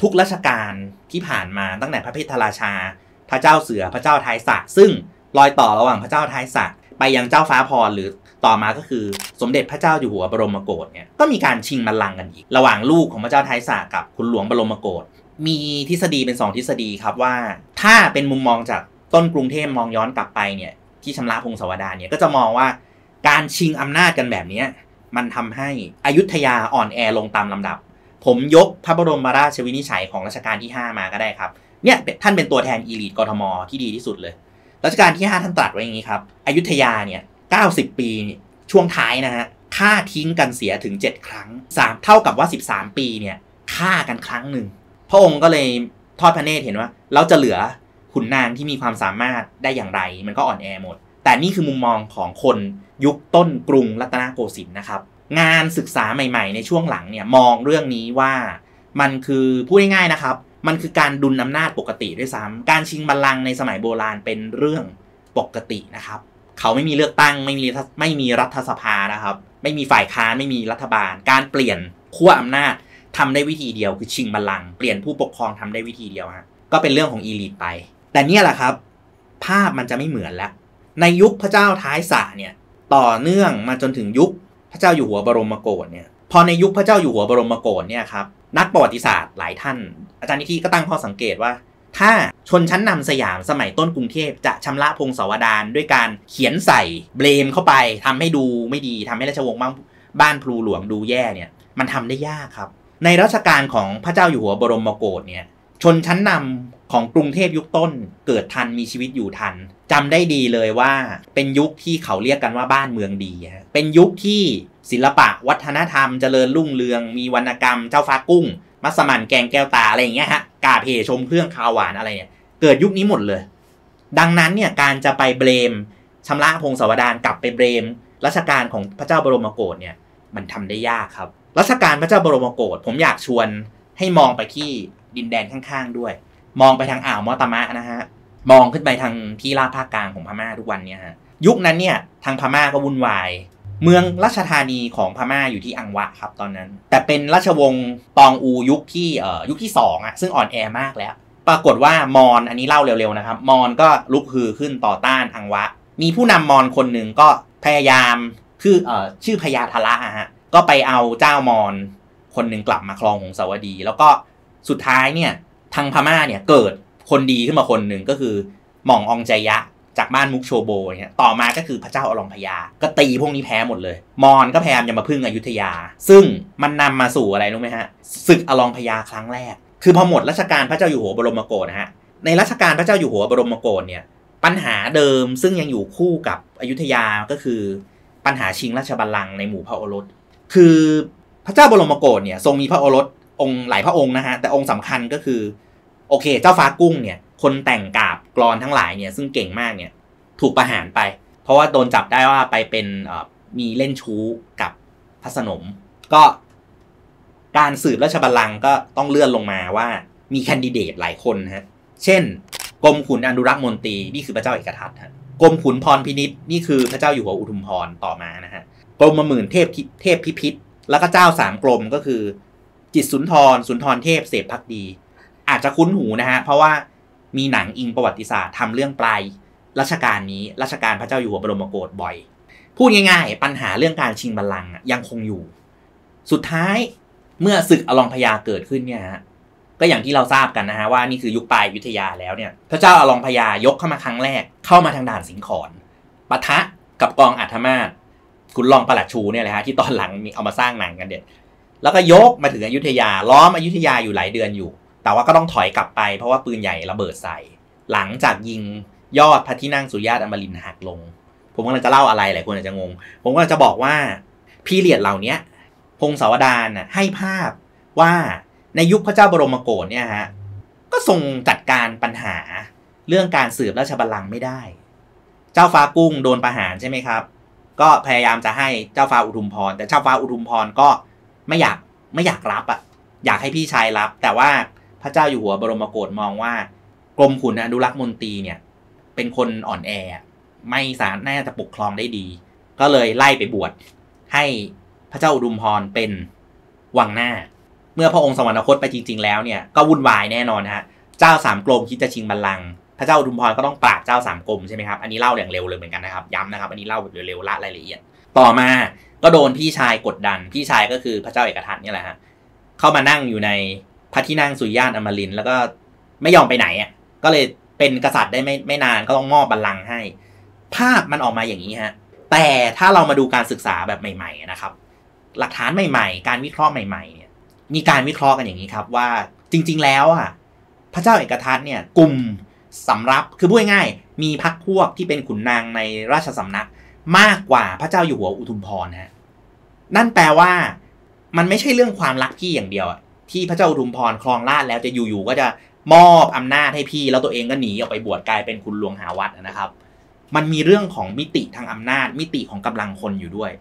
ทุกราชการที่ผ่านมาตั้งแต่พระพิทราชา พระเจ้าเสือ พระเจ้าท้ายสระ ซึ่งรอยต่อระหว่างพระเจ้าท้ายสระไปยังเจ้าฟ้าพรหรือต่อมาก็คือสมเด็จพระเจ้าอยู่หัวบรมโกศเนี่ยก็มีการชิงบัลลังก์กันอีก ระหว่างลูกของพระเจ้าไทสากับ คุณหลวงบรมโกศมีทฤษฎีเป็น2ทฤษฎีครับว่าถ้าเป็นมุมมองจากต้นกรุงเทพมองย้อนกลับไปเนี่ยที่ชำระพงศาวดารเนี่ยก็จะมองว่า การชิงอำนาจกันแบบนี้มันทำให้อยุทยาอ่อนแอลงตามลำดับ ผมยกพระบรมราชวินิจฉัยของรัชกาลที่ 5 มาก็ได้ครับเนี่ยท่านเป็นตัวแทนอีลีทกรทมที่ดีที่สุดเลยรัชกาลที่ 5ท่านตรัสไว้อย่างนี้ครับอยุธยาเนี่ย 90 ปี ช่วงท้ายนะฮะฆ่าทิ้งกันเสียถึง 7 ครั้ง 3 เท่ากับว่า 13 ปีเนี่ยฆ่ากันครั้งหนึ่ง พระองค์ก็เลยทอดพระเนตรเห็นว่า เราจะเหลือขุนนางที่มีความสามารถได้อย่างไร มันก็อ่อนแอหมด แต่นี่คือมุมมองของคนยุคต้นกรุงรัตนโกสินทร์นะครับ งานศึกษาใหม่ๆ ในช่วงหลังเนี่ยมองเรื่องนี้ว่า มันคือพูดง่ายๆนะครับมันคือการดุลอำนาจปกติด้วยซ้ำการชิงบัลลังก์ในสมัยโบราณเป็นเรื่องปกตินะครับ เขาไม่มีเลือกตั้งไม่มีไม่มีรัฐสภานะครับ ไม่มีฝ่ายค้านไม่มีรัฐบาล การเปลี่ยนขั้วอำนาจทำได้วิธีเดียว คือชิงบัลลังก์เปลี่ยนผู้ปกครองทำได้วิธีเดียวฮะก็เป็นเรื่องของอีลิตไป แต่เนี่ยแหละครับ ภาพมันจะไม่เหมือนแล้ว ในยุคพระเจ้าท้ายสะเนี่ยต่อเนื่องมาจนถึงยุคพระเจ้าอยู่หัวบรมโกศเนี่ยพอในยุคพระเจ้าอยู่หัวบรมโกศเนี่ยครับนักประวัติศาสตร์หลายท่าน อาจารย์นิธิก็ตั้งข้อสังเกตว่า ถ้าชนชั้นนำสยามสมัยต้นกรุงเทพจะชำระพงศาวดารด้วยการเขียนใส่เบลมเข้าไปทำให้ดูไม่ดีทำให้ราชวงศ์บ้านบ้านพลูหลวงดูแย่เนี่ย มันทำได้ยากครับ ในรัชกาลของพระเจ้าอยู่หัวบรมโกศเนี่ย ชนชั้นนำของกรุงเทพยุคต้นเกิดทันมีชีวิตอยู่ทัน จำได้ดีเลยว่าเป็นยุคที่เขาเรียกกันว่าบ้านเมืองดีเป็นยุคที่ศิลปะวัฒนธรรมเจริญรุ่งเรือง มีวรรณกรรมเจ้าฟ้ากุ้ง มัสมั่นแกงแก้วตา อะไรอย่างเงี้ยฮะกาเพชมเครื่องคาวหวานอะไรเนี่ยเกิดยุคนี้หมดเลย ดังนั้นเนี่ยการจะไปเบรมชำระพงศาวดารกลับไปเบรมรัชการของพระเจ้าบรมโกศเนี่ยมันทำได้ยากครับรัชการพระเจ้าบรมโกศผมอยากชวนให้มองไปที่ดินแดนข้างๆ ด้วย มองไปทางอ่าวมอตมะนะฮะมองขึ้นไปทางที่ราบภาคกลางของพม่าทุกวันเนี่ยฮะยุคนั้นเนี่ยทางพม่าก็วุ่นวายเมืองราชธานีของพม่าอยู่ที่อังวะครับตอนนั้น แต่เป็นราชวงศ์ตองอูยุคที่ยุคที่2อ่ะซึ่งอ่อนแอมากแล้ว ปรากฏว่ามอนอันนี้เล่าเร็วๆนะครับ มอนก็ลุกฮือขึ้นต่อต้านอังวะ มีผู้นำมอนคนหนึ่งก็พยายามคืออชื่อพญาทละฮะก็ไปเอาเจ้ามอนคนหนึ่งกลับมาครองของสวดี แล้วก็สุดท้ายเนี่ยทางพม่าเนี่ยเกิดคนดีขึ้นมาคนหนึ่งก็คือหม่องอองใจยะจากบ้านมุกโชโบเนี่ยต่อมาก็คือพระเจ้าอลองพยา ก็ตีพวกนี้แพ้หมดเลย มอนก็แพยายามมาพึ่งอยุธยา ซึ่งมันนำมาสู่อะไรรู้ไหมฮะศึกอลองพยาครั้งแรก คือพอหมดรัชกาลพระเจ้าอยู่หัวบรมโกศนะฮะ ในรัชกาลพระเจ้าอยู่หัวบรมโกศเนี่ย ปัญหาเดิมซึ่งยังอยู่คู่กับอยุธยาก็คือปัญหาชิงราชบัลลังก์ในหมู่พระโอรส คือพระเจ้าบรมโกศเนี่ยทรงมีพระโอรสองค์หลายพระองค์นะฮะ แต่องค์สำคัญก็คือโอเค เจ้าฟ้ากุ้งเนี่ยคนแต่งกาบกรอนทั้งหลายเนี่ยซึ่งเก่งมากเนี่ยถูกประหารไป เพราะว่าโดนจับได้ว่าไปเป็นมีเล่นชู้กับพระสนม ก็การสืบราชบัลลังก์ก็ต้องเลื่อนลงมาว่ามีแคนดิเดตหลายคนฮะเช่น กรมขุนอนุรักษ์มนตรีนี่คือพระเจ้าเอกทัศน์ฮะกรมขุนพรพินิษนี่คือพระเจ้าอยู่หัวอุทุมพร ต่อมานะฮะกรมหมื่นเทพเทพพิพิธแล้วก็เจ้าสามกรมก็คือ จิตสุนทร สุนทรเทพเสพพักดี อาจจะคุ้นหูนะฮะเพราะว่ามีหนังอิงประวัติศาสตร์ทำเรื่อง ปลายรัชกาลนี้รัชกาลพระเจ้าอยู่หัวบรมโกศบ่อยพูดง่าย ๆ ปัญหาเรื่องการชิงบัลลังก์ยังคงอยู่ สุดท้ายเมื่อศึกอลองพยา เกิดขึ้นเนี่ยฮะก็อย่างที่เราทราบกัน นะฮะ ว่านี่คือยุคปลายยุทธยาแล้วเนี่ยพระเจ้าอลองพยายกเข้ามาครั้งแรก เข้ามาทางด่านสิงขรปะทะกับกองอัธมาศคุณลองประหลัดชูเนี่ยแหละฮะที่ตอนหลังมีเอามาสร้างหนังกันเด็ดแล้วก็ยกมาถึงอยุธยา ล้อมอยุธยาอยู่หลายเดือนอยู่แต่ว่าก็ต้องถอยกลับไปเพราะว่าปืนใหญ่ระเบิดใส่ หลังจากยิงยอดพระที่นั่งสุญาตอมรินหักลง ผมกำลังจะเล่าอะไรหลายคนอาจจะงง ผมก็จะบอกว่าพีเรียดเหล่านี้พงศาวดารให้ภาพว่าในยุคพระเจ้าบรมโกศเนี่ยฮะ ก็ทรงจัดการปัญหาเรื่องการสืบราชบัลลังก์ไม่ได้ เจ้าฟ้ากุ้งโดนประหารใช่ไหมครับ ก็พยายามจะให้เจ้าฟ้าอุทุมพรแต่เจ้าฟ้าอุทุมพรก็ไม่อยากไม่อยากรับอะ่ะอยากให้พี่ชายรับ แต่ว่าพระเจ้าอยู่หัวบรมโกศมองว่ากรมขุนอนุรักษ์มนตรีเนี่ย เป็นคนอ่อนแอ ไม่สามารถน่าจะปกครองได้ดี ก็เลยไล่ไปบวชให้พระเจ้าอุดมพรเป็นวังหน้า เมื่อพระองค์สวรรคตไปจริง ๆแล้วเนี่ยก็วุ่นวายแน่นอนฮะเจ้าสามกรมคิดจะชิงบัลลังก์พระเจ้าอุดมพรก็ต้องปราบเจ้าสามกรมใช่ไหมครับอันนี้เล่าอย่างเร็วเลยเหมือนกันนะครับย้ำนะครับ อันนี้เล่าแบบเร็วๆละรายละเอียดต่อมาก็โดนพี่ชายกดดันพี่ชายก็คือพระเจ้าเอกทัตเนี่ยแหละฮะเข้ามานั่งอยู่ในพระที่นั่งสุยญานอมรินแล้วก็ไม่ยอมไปไหนอ่ะก็เลยเป็นกษัตริย์ได้ไม่ไม่นาน ก็ต้องมอบบัลลังก์ให้ ภาพมันออกมาอย่างนี้ฮะแต่ถ้าเรามาดูการศึกษาแบบใหม่ ๆ นะครับ หลักฐานใหม่ ๆ การวิเคราะห์ใหม่ๆเนี่ยมีการวิเคราะห์กันอย่างนี้ครับ ว่าจริงๆแล้วอ่ะพระเจ้าเอกทัศน์เนี่ย กลุ่มสำรับคือพูดง่ายๆมีพักพวกที่เป็นขุนนางในราชสำนัก มากกว่าพระเจ้าอยู่หัวอุทุมพรฮะนั่นแปลว่ามันไม่ใช่เรื่องความรักพี่อย่างเดียวที่พระเจ้าอุทุมพรครองราชแล้ว จะอยู่ ๆ ก็จะมอบอำนาจให้พี่ แล้วตัวเอง ก็หนีออกไปบวชกลายเป็นคุณหลวงหาวัดนะครับ มันมีเรื่องของมิติทางอำนาจมิติของกำลังคนอยู่ด้วย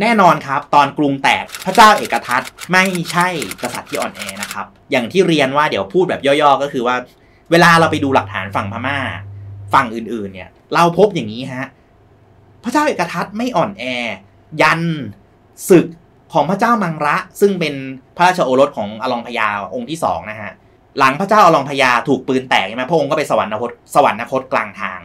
แน่นอนครับ ตอนกรุงแตกพระเจ้าเอกทัตไม่ใช่กษัตริย์ที่อ่อนแอนะครับ อย่างที่เรียนว่าเดี๋ยวพูดแบบย่อๆ ก็คือว่าเวลาเราไปดูหลักฐานฝั่งพม่า ฝั่งอื่นๆเนี่ยเราพบอย่างนี้ฮะพระเจ้าเอกทัตไม่อ่อนแอ ยันศึกของพระเจ้ามังระซึ่งเป็นพระราชโอรสของอลองพยาองค์ที่สองนะฮะหลังพระเจ้าอลองพยาถูกปืนแตกใช่ไหมพระองค์ก็ไปสวรรคตสวรรคตกลางทาง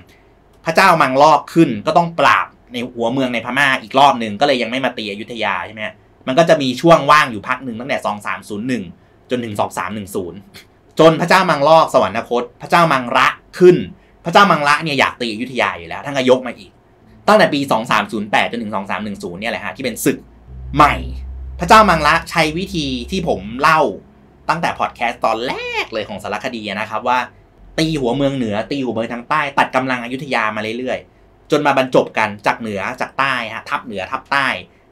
พระเจ้ามังลอกขึ้นก็ต้องปราบในหัวเมืองในพม่าอีกรอบหนึ่งก็เลยยังไม่มาตีอยุธยาใช่ไหมมันก็จะมีช่วงว่างอยู่พักหนึ่งตั้งแต่สสองามศูนย์หนึ่งจนถึงสสองงามหนึ่ศูนย์จนพระเจ้ามังลอกสวรรคตพระเจ้ามังระขึ้น พระเจ้ามังระเนี่ยอยากตีอยุธยาอยู่แล้วท่านก็ยกมาอีกตั้งแต่ปี2308จนถึง2310เนี่ยแหละฮะที่เป็นศึกใหม่พระเจ้ามังละใช้วิธีที่ผมเล่าตั้งแต่พอดแคสต์ตอนแรกเลยของสารคดีนะครับ ว่าตีหัวเมืองเหนือ ตีหัวเมืองทางใต้ ตัดกำลังอยุธยามาเรื่อยๆจนมาบรรจบกันจากเหนือจากใต้ฮะทับเหนือทับใต้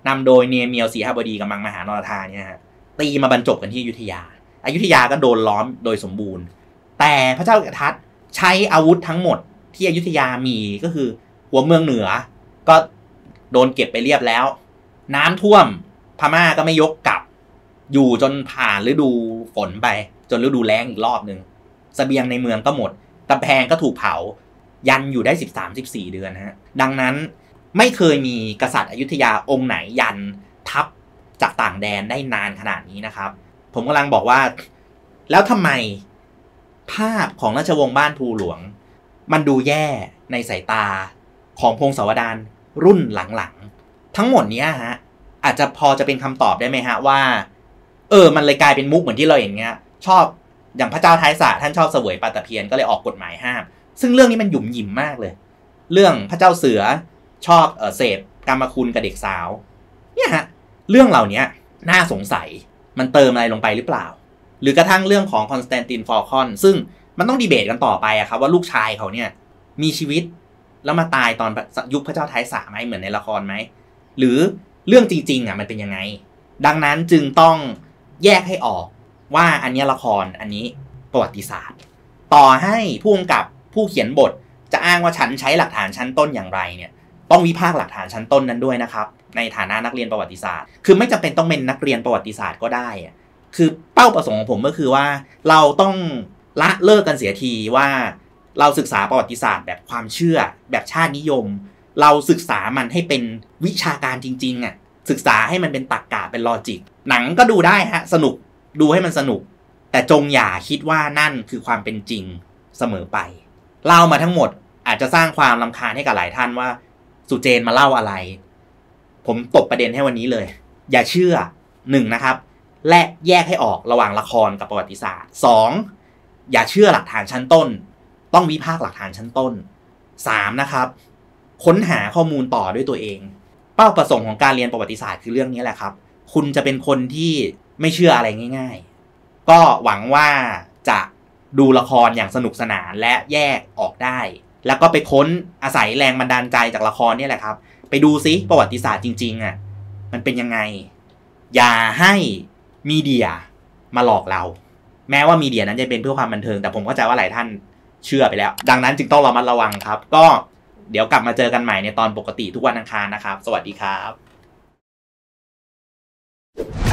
นำโดยเนเมียวสีหบดีกับมังมหานรธาเนี่ยฮะตีมาบรรจบกันที่อยุธยาอายุธยาก็โดนล้อมโดยสมบูรณ์ แต่พระเจ้าเอกทัศ์ใช้อาวุธทั้งหมดที่อยุธยา มีก็คือ หัวเมืองเหนือ ก็โดนเก็บไปเรียบแล้วน้ำท่วมพม่าก็ไม่ยกกลับอยู่จนผ่านฤดูฝนไป จนฤดูแล้งอีกรอบหนึ่งสเสบียงในเมืองก็หมดตะแพงก็ถูกเผา ยันอยู่ได้สสสิิบามบสี่เดือนฮะดังนั้นไม่เคยมีกษัตริย์อยุธยาองค์ไหนยันทับจากต่างแดนได้นานขนาดนี้นะครับ ผมกำลังบอกว่าแล้วทำไมภาพของราชวงศ์บ้านภูหลวง มันดูแย่ในสายตาของพงศาวดารรุ่นหลังทั้งหมดเนี้ยฮะอาจจะพอจะเป็นคำตอบได้ไหมฮะว่าเออมันเลยกลายเป็นมุกเหมือนที่เราอย่างเงี้ยชอบอย่างพระเจ้าท้ายสาท่านชอบเสวยปาตะเพียนก็เลยออกกฎหมายห้ามซึ่งเรื่องนี้มันหยุ่มหยิมมากเลย เรื่องพระเจ้าเสือ ชอบเออเสพกรรมคุณกับเด็กสาวเนี่ยฮะเรื่องเหล่านี้น่าสงสัยมันเติมอะไรลงไปหรือเปล่า หรือกระทั่งเรื่องของคอนสแตนตินฟอลคอนซึ่งมันต้องดีเบตกันต่อไปอะครับว่าลูกชายเขาเนี่ย มีชีวิตแล้วมาตายตอนยุคพระเจ้าท้ายสาไหมเหมือนในละครไหมหรือเรื่องจริงๆอ่ะมันเป็นยังไง ดังนั้นจึงต้องแยกให้ออกว่าอันนี้ละครอันนี้ประวัติศาสตร์ต่อให้ผู้กำกับผู้เขียนบทจะอ้างว่าฉันใช้หลักฐานชั้นต้นอย่างไรเนี่ยต้องวิพากษ์หลักฐานชั้นต้นนั้นด้วยนะครับ ในฐานะนักเรียนประวัติศาสตร์ คือไม่จำเป็นต้องเป็นนักเรียนประวัติศาสตร์ก็ได้ คือเป้าประสงค์ของผมก็คือว่าเราต้องละเลิกกันเสียทีว่า เราศึกษาประวัติศาสตร์ แบบความเชื่อแบบชาตินิยมเราศึกษามันให้เป็นวิชาการจริง ๆอะ่ะ ศึกษาให้มันเป็นตรกกะเป็นลอจิกหนังก็ดูได้ฮะ สนุกดูให้มันสนุก แต่จงอย่าคิดว่านั่นคือความเป็นจริงเสมอไป เล่ามาทั้งหมดอาจจะสร้างความลำคาญให้กับหลายท่านว่า สุเจนมาเล่าอะไร ผมตบประเด็นให้วันนี้เลย อย่าเชื่อหนึ่งนะครับ และแยกให้ออกระหว่างละครกับประวัติศาสตร์สองอย่าเชื่อหลักฐานชั้นต้น ต้องวิพากษ์หลักฐานชั้นต้นสามนะครับค้นหาข้อมูลต่อด้วยตัวเอง เป้าประสงค์ของการเรียนประวัติศาสตร์คือเรื่องนี้แหละครับ คุณจะเป็นคนที่ไม่เชื่ออะไรง่าย ๆ ก็หวังว่าจะดูละครอย่างสนุกสนานและแยกออกได้ แล้วก็ไปค้นอาศัยแรงบันดาลใจจากละครนี่แหละครับไปดูซิประวัติศาสตร์จริงๆอ่ะมันเป็นยังไง อย่าให้มีเดียมาหลอกเรา แม้ว่ามีเดียนั้นจะเป็นเพื่อความบันเทิง แต่ผมเข้าใจว่าหลายท่านเชื่อไปแล้ว ดังนั้นจึงต้องระมัดระวังครับ ก็เดี๋ยวกลับมาเจอกันใหม่ในตอนปกติทุกวันอังคารนะครับ สวัสดีครับ